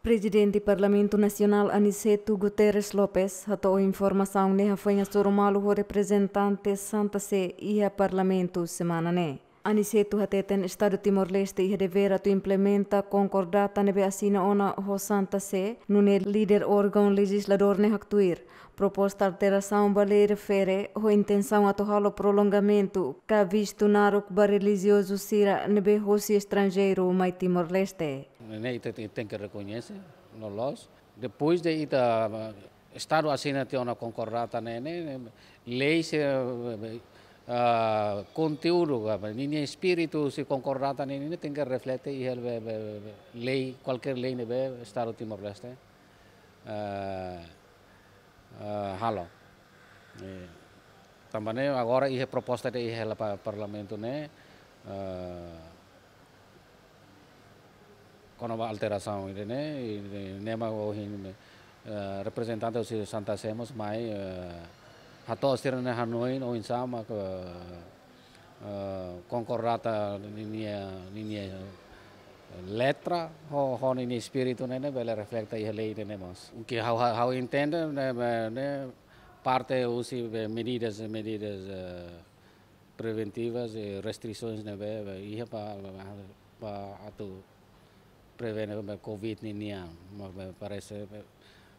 Presidente do Parlamento Nacional Aniceto Guterres Lopes atou informação que foi assurmado o representante Santa Sé e a Parlamento semana né. Aniceto hateten Estado Timor-Leste e devera tu implementa concordata nebe assina ona ho Santa Sé nune líder órgão legislador ne actuir. Proposta alteração bale refere ho intenção a tohalo prolongamento ka visto naruk ba religioso sira nebe hosi estrangeiro mai Timor-Leste né, tem que reconhecer no LOS. Depois de ita Estado assina tem uma concordata nene, né, né, né, lei se uh, eh, ah, conteúdo, ah, ninguém espírito se concordata nene, tem que refletir e eh, eh, lei, qualquer lei nebe Estado Timor-Leste. Uh, uh, ah, halo. Também agora a proposta de ir para o parlamento, né? Uh, com a alteração, né? E, nema o uh, eh, representante do Santa Semos, mas eh, a todos tiram na Hanoi, ou em Sama, eh, concordata linha linha letra ou ho ni espírito né né bela reflecta e lei né o que how how entende né parte usi medidas medidas preventivas e restrições né e para para atu prevendo né, o é Covid ni mas me parece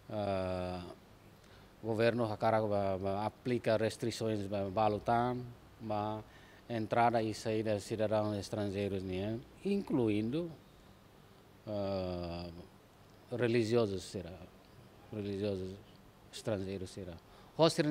eh, governo hakara eh, eh, aplica restrições balutan para entrada e saída de cidadãos estrangeiros né, incluindo religiosos será religiosos estrangeiros será Hostel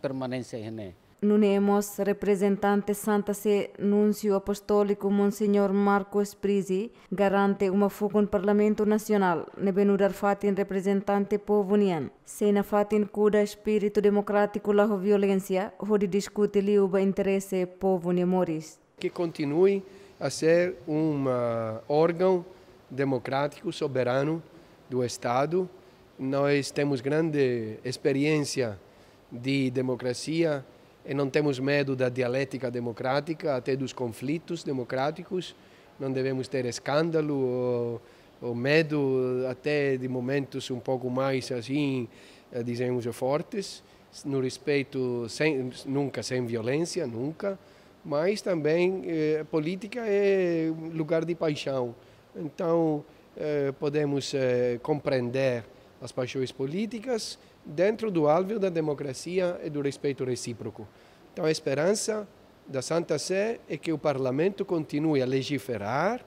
permanência né Nunemos representante Santa Sé Nuncio Apostólico Monsenhor Marco Esprisi, garante uma fuga no Parlamento Nacional, nebenudar fatin representante povo nian. Sena fatin cuda espírito democrático la violência, onde discute liuba interesse povo moris Que continue a ser um ah, órgão democrático, soberano do Estado. Nós temos grande experiência de democracia, e não temos medo da dialética democrática, até dos conflitos democráticos. Não devemos ter escândalo ou, ou medo até de momentos um pouco mais assim, eh, dizemos, fortes, no respeito, sem, nunca sem violência, nunca, mas também eh, política é lugar de paixão. Então, eh, podemos eh, compreender as paixões políticas dentro do alvo da democracia e do respeito recíproco. Então, a esperança da Santa Sé é que o Parlamento continue a legiferar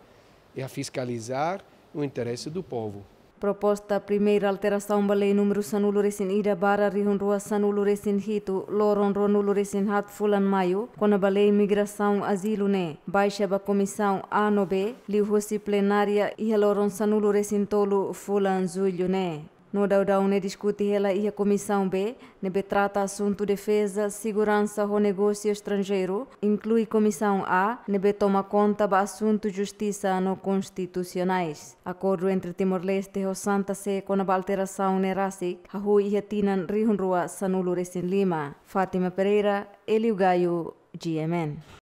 e a fiscalizar no interesse do povo. Proposta primeira alteração da lei número sanuloresin ida barra rihundrua do hito loronro nuloresin hat fulan maio com a lei migração asilo né baixa ba comissão A no B liuhosi plenária e loron sanuloresin do fulan julho né no Daudão, discute ela e a Comissão B, nebe trata assunto defesa, segurança ou negócio estrangeiro, inclui Comissão A, nebe toma conta ba assunto justiça no constitucionais. Acordo entre Timor-Leste e Santa Sé com a alteração a Rahu e Tinan Rihunrua Sanulu em Lima. Fátima Pereira, Elio Gaio, GMN.